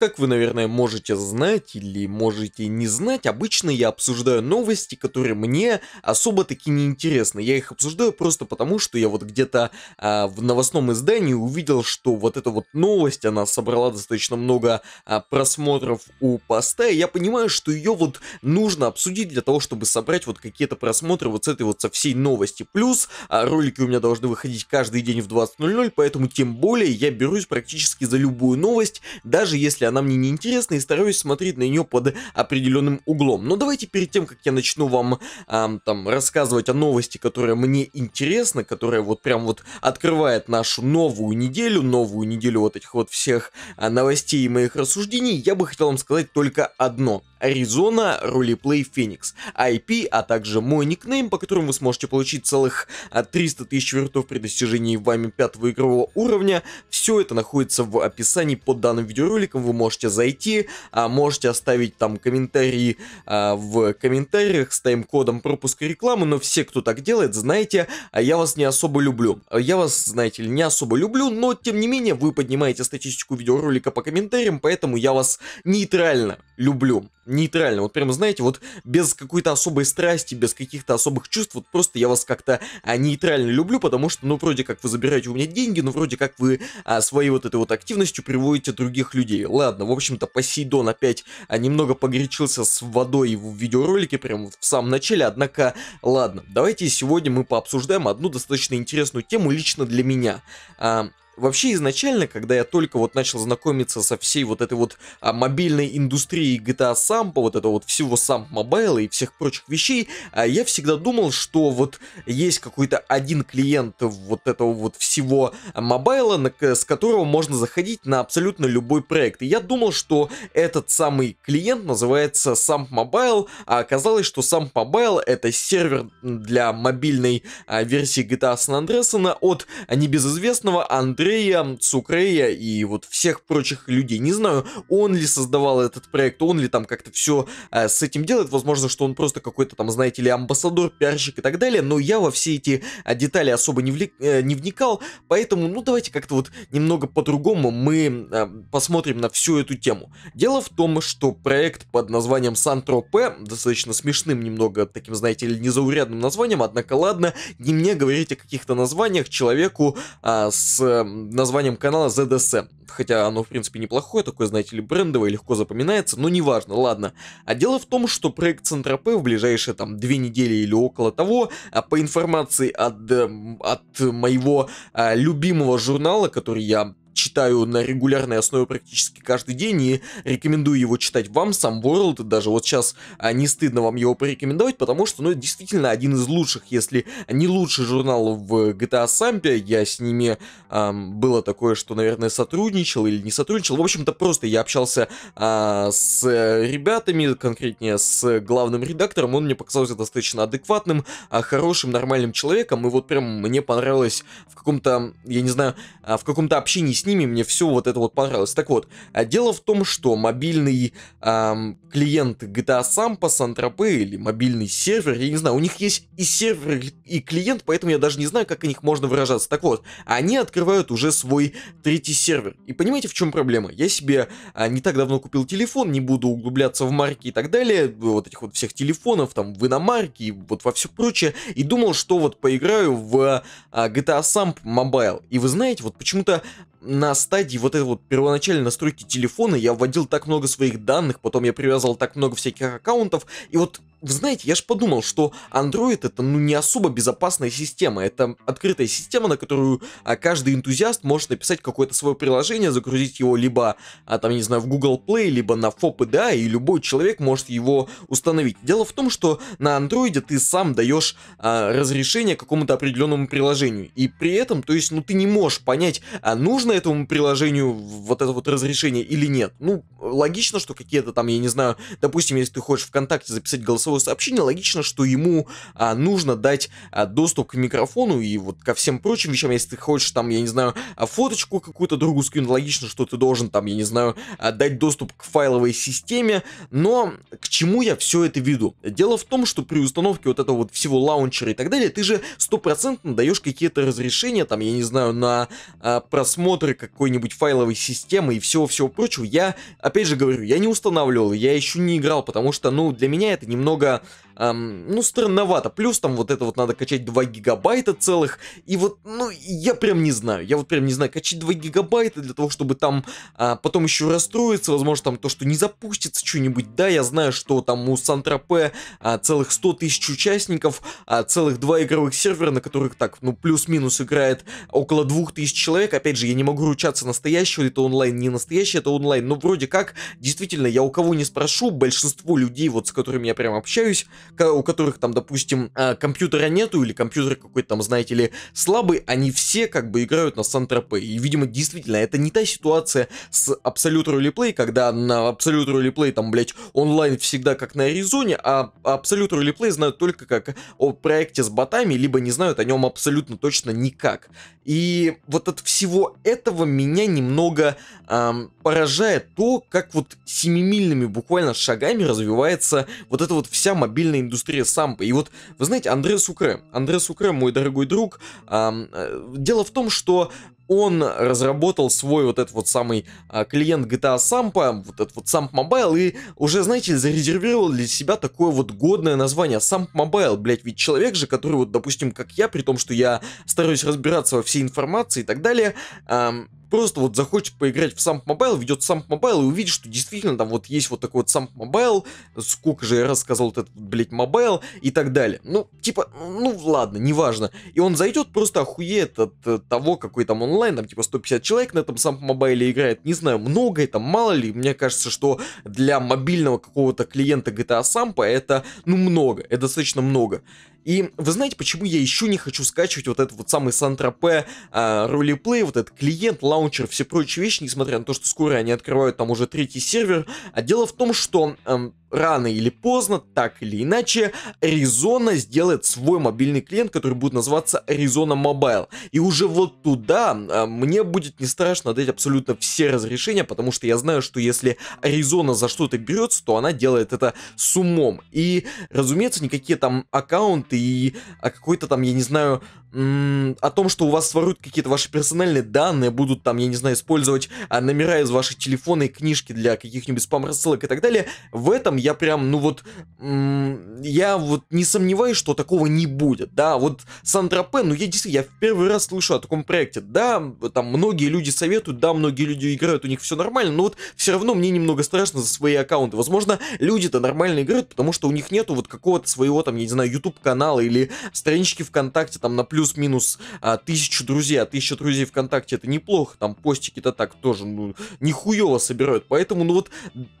Как вы, наверное, можете знать или можете не знать, обычно я обсуждаю новости, которые мне особо таки не интересны. Я их обсуждаю просто потому, что я вот где-то а, в новостном издании увидел, что вот эта вот новость, она собрала достаточно много а, просмотров у поста, и я понимаю, что ее вот нужно обсудить для того, чтобы собрать вот какие-то просмотры вот с этой вот со всей новости. Плюс а, ролики у меня должны выходить каждый день в 20.00, поэтому тем более я берусь практически за любую новость, даже если она мне неинтересна и стараюсь смотреть на нее под определенным углом. Но давайте перед тем, как я начну вам эм, там рассказывать о новости, которая мне интересна, которая вот прям вот открывает нашу новую неделю, новую неделю вот этих вот всех э, новостей и моих рассуждений, я бы хотел вам сказать только одно. Аризона, Ролеплей Феникс, IP, а также мой никнейм, по которому вы сможете получить целых 300 а, тысяч вертов при достижении вами пятого игрового уровня. Все это находится в описании под данным видеороликом, вы можете зайти, а, можете оставить там комментарии а, в комментариях с тайм-кодом пропуска рекламы, но все, кто так делает, знаете, я вас не особо люблю. Я вас, знаете ли, не особо люблю, но тем не менее вы поднимаете статистику видеоролика по комментариям, поэтому я вас нейтрально люблю нейтрально. Вот прям, знаете, вот без какой-то особой страсти, без каких-то особых чувств, вот просто я вас как-то а, нейтрально люблю, потому что, ну, вроде как вы забираете у меня деньги, но вроде как вы а, своей вот этой вот активностью приводите других людей. Ладно, в общем-то, Посейдон опять а, немного погорячился с водой в видеоролике, прям в самом начале, однако, ладно, давайте сегодня мы пообсуждаем одну достаточно интересную тему лично для меня. А, Вообще изначально, когда я только вот начал знакомиться со всей вот этой вот а, мобильной индустрией GTA Сампа, вот этого вот всего Самп Mobile и всех прочих вещей, а, я всегда думал, что вот есть какой-то один клиент вот этого вот всего мобайла, с которого можно заходить на абсолютно любой проект. И я думал, что этот самый клиент называется Samp Mobile, а оказалось, что Samp Mobile это сервер для мобильной а, версии GTA San Andreas а, от небезызвестного Андрея Кирея, Цукрея и вот всех прочих людей. Не знаю, он ли создавал этот проект, он ли там как-то все э, с этим делает. Возможно, что он просто какой-то там, знаете ли, амбассадор, пиарщик и так далее. Но я во все эти э, детали особо не, влек, э, не вникал. Поэтому, ну, давайте как-то вот немного по-другому мы э, посмотрим на всю эту тему. Дело в том, что проект под названием Сан-Тропе, достаточно смешным немного, таким, знаете ли, незаурядным названием, однако ладно, не мне говорить о каких-то названиях человеку э, с э, названием канала ZSM. Хотя оно, в принципе, неплохое, такое, знаете ли, брендовое, легко запоминается, но неважно, ладно. А дело в том, что проект Центра П в ближайшие там две недели или около того, а, по информации от, эм, от моего а, любимого журнала, который я читаю на регулярной основе практически каждый день и рекомендую его читать вам, сам World, даже вот сейчас а, не стыдно вам его порекомендовать, потому что, ну, это действительно один из лучших, если не лучший журнал в GTA Sampe, я с ними эм, было такое, что, наверное, сотрудничал или не сотрудничал, в общем-то, просто я общался э, с ребятами, конкретнее с главным редактором, он мне показался достаточно адекватным, э, хорошим, нормальным человеком, и вот прям мне понравилось в каком-то, я не знаю, а, в каком-то общении с ними мне все вот это вот понравилось. Так вот, а дело в том, что мобильный эм, клиент GTA Sampa, Сантропе или мобильный сервер, я не знаю, у них есть и сервер, и клиент, поэтому я даже не знаю, как о них можно выражаться. Так вот, они открывают уже свой третий сервер. И понимаете, в чем проблема? Я себе э, не так давно купил телефон, не буду углубляться в марки и так далее, вот этих вот всех телефонов, там, в иномарке вот во все прочее, и думал, что вот поиграю в э, а, GTA Samp Mobile. И вы знаете, вот почему-то на стадии вот этой вот первоначальной настройки телефона я вводил так много своих данных, потом я привязывал так много всяких аккаунтов, и вот вы знаете, я же подумал, что Android это ну не особо безопасная система, это открытая система, на которую а, каждый энтузиаст может написать какое-то свое приложение, загрузить его либо, а, там, не знаю, в Google Play, либо на FOPDA, и любой человек может его установить. Дело в том, что на Android ты сам даешь а, разрешение какому-то определенному приложению, и при этом, то есть, ну ты не можешь понять, а нужно этому приложению вот это вот разрешение или нет. Ну, логично, что какие-то там, я не знаю, допустим, если ты хочешь ВКонтакте записать голосовое голосовое сообщение, логично, что ему а, нужно дать а, доступ к микрофону и вот ко всем прочим вещам. Если ты хочешь там, я не знаю, а, фоточку какую-то другую скинуть, логично, что ты должен там, я не знаю, а, дать доступ к файловой системе. Но к чему я все это веду? Дело в том, что при установке вот этого вот всего лаунчера и так далее, ты же стопроцентно даешь какие-то разрешения, там, я не знаю, на а, просмотр какой-нибудь файловой системы и всего-всего прочего. Я, опять же говорю, я не устанавливал, я еще не играл, потому что, ну, для меня это немного много эм, ну, странновато. Плюс там вот это вот надо качать 2 гигабайта целых, и вот, ну, я прям не знаю, я вот прям не знаю, качать 2 гигабайта для того, чтобы там а, потом еще расстроиться, возможно, там то, что не запустится что-нибудь, да, я знаю, что там у Сантропе а, целых 100 тысяч участников, а, целых два игровых сервера, на которых так, ну, плюс-минус играет около 2000 человек, опять же, я не могу ручаться настоящего, это онлайн, не настоящий, это онлайн, но вроде как, действительно, я у кого не спрошу, большинство людей, вот с которыми я прям общаюсь, у которых там, допустим, а, компьютера нету или компьютер какой-то там, знаете ли, слабый, они все как бы играют на сан И, видимо, действительно, это не та ситуация с Абсолют Ролиплей, когда на Абсолют Ролиплей там, блядь, онлайн всегда как на Аризоне, а Абсолют Ролиплей знают только как о проекте с ботами, либо не знают о нем абсолютно точно никак. И вот от всего этого меня немного эм, поражает то, как вот семимильными буквально шагами развивается вот эта вот вся мобильная музыкальная индустрия самбо. И вот, вы знаете, Андре Сукре, Андре Сукре, мой дорогой друг, э, дело в том, что он разработал свой вот этот вот самый а, клиент GTA Sampa, вот этот вот Samp Mobile, и уже, знаете, зарезервировал для себя такое вот годное название Samp Mobile, блять, ведь человек же, который вот, допустим, как я, при том, что я стараюсь разбираться во всей информации и так далее, эм, просто вот захочет поиграть в Самп Мобайл, ведет Самп Мобайл и увидит, что действительно там вот есть вот такой вот Самп Мобайл, сколько же я раз сказал вот этот, блядь, Мобайл и так далее. Ну, типа, ну ладно, неважно. И он зайдет, просто охуеет от, э, того, какой там онлайн, там типа 150 человек на этом Самп Мобайле играет, не знаю, много это, мало ли, мне кажется, что для мобильного какого-то клиента GTA Сампа это, ну, много, это достаточно много. И вы знаете, почему я еще не хочу скачивать вот этот вот самый Сан-Тропе э, а, ролеплей, вот этот клиент, лаунчер, все прочие вещи, несмотря на то, что скоро они открывают там уже третий сервер. А дело в том, что эм, рано или поздно, так или иначе, Arizona сделает свой мобильный клиент, который будет называться Arizona Mobile. И уже вот туда э, мне будет не страшно дать абсолютно все разрешения, потому что я знаю, что если Arizona за что-то берется, то она делает это с умом. И, разумеется, никакие там аккаунты и о какой-то там, я не знаю, о том, что у вас своруют какие-то ваши персональные данные, будут там, я не знаю, использовать а, номера из ваших телефона и книжки для каких-нибудь спам-рассылок и так далее, в этом я прям, ну вот, я вот не сомневаюсь, что такого не будет, да, вот Сантропе, ну я действительно, я в первый раз слышу о таком проекте, да, там многие люди советуют, да, многие люди играют, у них все нормально, но вот все равно мне немного страшно за свои аккаунты, возможно, люди-то нормально играют, потому что у них нету вот какого-то своего там, я не знаю, YouTube-канала, канала или странички ВКонтакте там на плюс-минус а, тысячу друзей, а тысяча друзей ВКонтакте это неплохо, там постики-то так тоже, ну, нихуево собирают, поэтому, ну вот,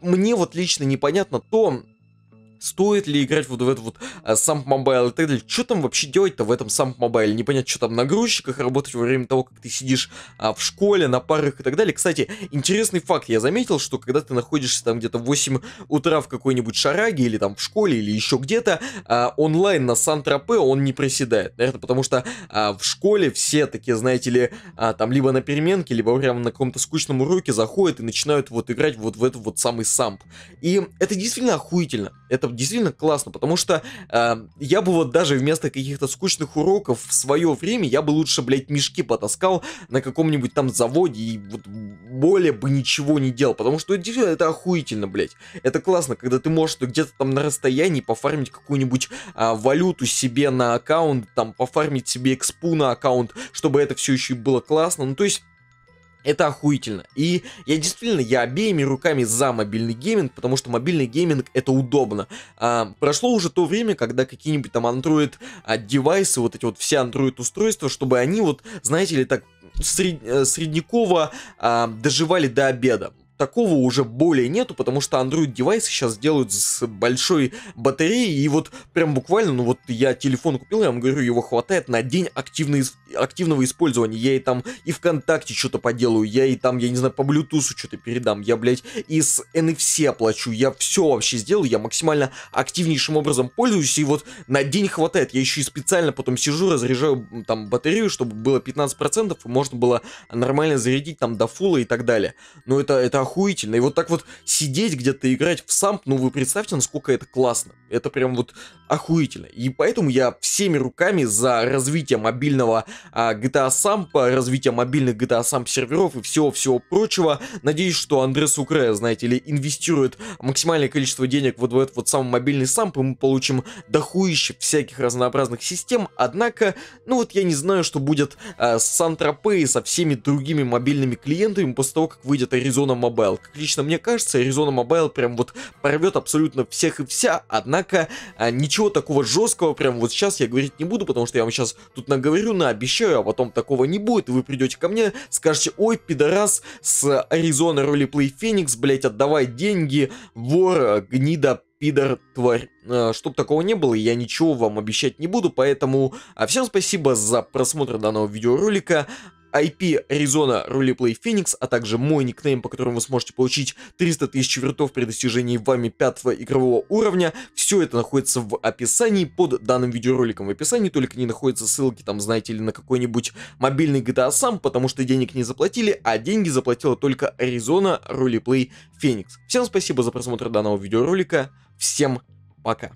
мне вот лично непонятно то, Стоит ли играть вот в этот вот Самп Мобайл и так далее. Что там вообще делать-то в этом Самп Мобайле? Непонятно, что там на грузчиках работать во время того, как ты сидишь а, в школе, на парах и так далее. Кстати, интересный факт. Я заметил, что когда ты находишься там где-то в 8 утра в какой-нибудь шараге или там в школе или еще где-то, а, онлайн на Сан-Тропе он не проседает. Наверное, потому что а, в школе все такие, знаете ли, а, там либо на переменке, либо прямо на каком-то скучном уроке заходят и начинают вот играть вот в этот вот самый самп. И это действительно охуительно. Это действительно классно, потому что э, я бы вот даже вместо каких-то скучных уроков в свое время, я бы лучше, блядь, мешки потаскал на каком-нибудь там заводе и вот более бы ничего не делал, потому что действительно это охуительно, блядь. Это классно, когда ты можешь где-то там на расстоянии пофармить какую-нибудь э, валюту себе на аккаунт, там пофармить себе экспу на аккаунт, чтобы это все еще и было классно. Ну, то есть это охуительно. И я действительно, я обеими руками за мобильный гейминг, потому что мобильный гейминг это удобно. А, прошло уже то время, когда какие-нибудь там Android а, девайсы, вот эти вот все Android устройства, чтобы они вот, знаете ли, так сред, э, средняково а, доживали до обеда такого уже более нету, потому что Android девайсы сейчас делают с большой батареей, и вот прям буквально, ну вот я телефон купил, я вам говорю, его хватает на день активной, активного использования, я и там и ВКонтакте что-то поделаю, я и там, я не знаю, по Bluetooth что-то передам, я, блядь, и с NFC оплачу, я все вообще сделаю, я максимально активнейшим образом пользуюсь, и вот на день хватает, я еще и специально потом сижу, разряжаю там батарею, чтобы было 15%, и можно было нормально зарядить там до фула и так далее, но это, это охуительно. И вот так вот сидеть где-то играть в самп, ну вы представьте, насколько это классно. Это прям вот охуительно. И поэтому я всеми руками за развитие мобильного а, GTA сампа, развитие мобильных GTA самп серверов и всего-всего прочего. Надеюсь, что Андрес Украя, знаете ли, инвестирует максимальное количество денег вот в этот вот самый мобильный самп, и мы получим дохуище всяких разнообразных систем. Однако, ну вот я не знаю, что будет а, с Сантропе и со всеми другими мобильными клиентами после того, как выйдет Arizona Mobile Mobile. Как лично мне кажется, Arizona Mobile прям вот порвет абсолютно всех и вся, однако а, ничего такого жесткого прям вот сейчас я говорить не буду, потому что я вам сейчас тут наговорю, наобещаю, а потом такого не будет, и вы придете ко мне, скажете, ой, пидорас, с Arizona Roleplay Phoenix, блять, отдавай деньги, вор, гнида, пидор, тварь. А, чтоб такого не было, я ничего вам обещать не буду, поэтому а, всем спасибо за просмотр данного видеоролика. IP Arizona Roleplay Phoenix, а также мой никнейм, по которому вы сможете получить 300 тысяч вертов при достижении вами пятого игрового уровня. Все это находится в описании под данным видеороликом в описании, только не находятся ссылки там, знаете ли, на какой-нибудь мобильный GTA сам, потому что денег не заплатили, а деньги заплатила только Arizona Roleplay Phoenix. Всем спасибо за просмотр данного видеоролика, всем пока.